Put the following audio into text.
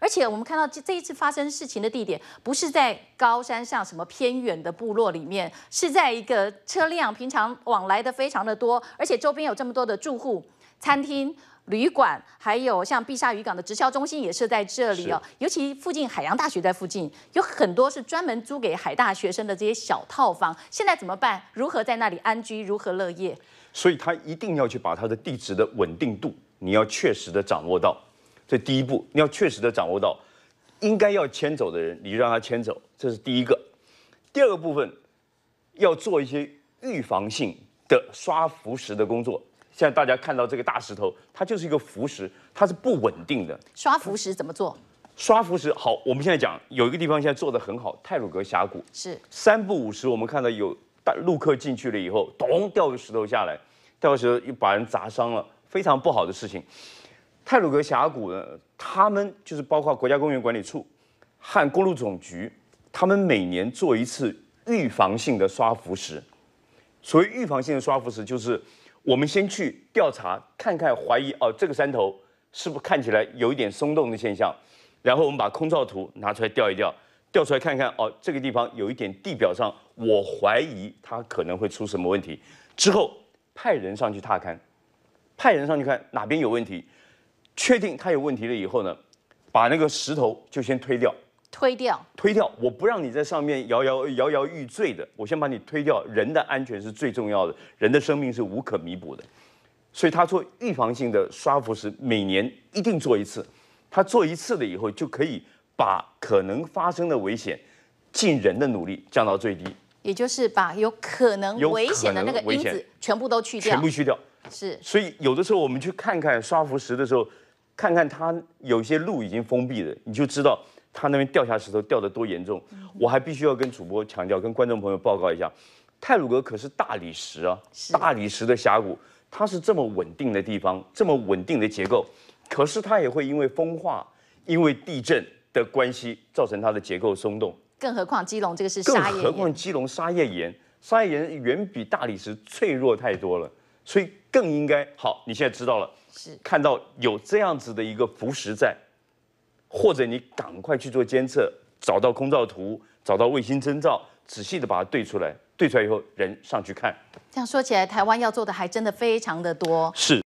而且我们看到这这一次发生事情的地点，不是在高山上什么偏远的部落里面，是在一个车辆平常往来的非常的多，而且周边有这么多的住户、餐厅、旅馆，还有像碧沙渔港的直销中心也是在这里哦。尤其附近海洋大学在附近，有很多是专门租给海大学生的这些小套房。现在怎么办？如何在那里安居？如何乐业？所以他一定要去把他的地址的稳定度，你要确实的掌握到。这第一步，你要确实的掌握到，应该要迁走的人，你就让他迁走，这是第一个。第二个部分，要做一些预防性的刷浮石的工作。现在大家看到这个大石头，它就是一个浮石，它是不稳定的。刷浮石怎么做？刷浮石好，我们现在讲有一个地方现在做的很好，泰鲁格峡谷。是。三步五十，我们看到有大路客进去了以后，咚掉个石头下来，掉个石头又把人砸伤了，非常不好的事情。泰鲁格峡谷呢？他们就是包括国家公园管理处和公路总局，他们每年做一次预防性的刷浮石。所谓预防性的刷浮石，就是我们先去调查，看看怀疑哦，这个山头是不是看起来有一点松动的现象。然后我们把空照图拿出来调一调，调出来看看哦，这个地方有一点地表上，我怀疑它可能会出什么问题。之后派人上去踏勘，派人上去看哪边有问题。确定它有问题了以后呢，把那个石头就先推掉。推掉。推掉！我不让你在上面摇摇摇摇欲坠的，我先把你推掉。人的安全是最重要的，人的生命是无可弥补的。所以他做预防性的刷浮石，每年一定做一次。他做一次了以后，就可以把可能发生的危险，尽人的努力降到最低。也就是把有可能危险的那个因子全部都去掉。全部去掉。是，所以有的时候我们去看看刷浮石的时候，看看它有些路已经封闭了，你就知道它那边掉下石头掉的多严重。我还必须要跟主播强调，跟观众朋友报告一下，泰鲁格可是大理石啊，大理石的峡谷，它是这么稳定的地方，这么稳定的结构，可是它也会因为风化、因为地震的关系，造成它的结构松动。更何况基隆这个是，沙更何况基隆沙页岩，沙页岩远比大理石脆弱太多了。所以更应该好，你现在知道了，是看到有这样子的一个浮石在，或者你赶快去做监测，找到空照图，找到卫星征兆，仔细的把它对出来，对出来以后人上去看。这样说起来，台湾要做的还真的非常的多。是。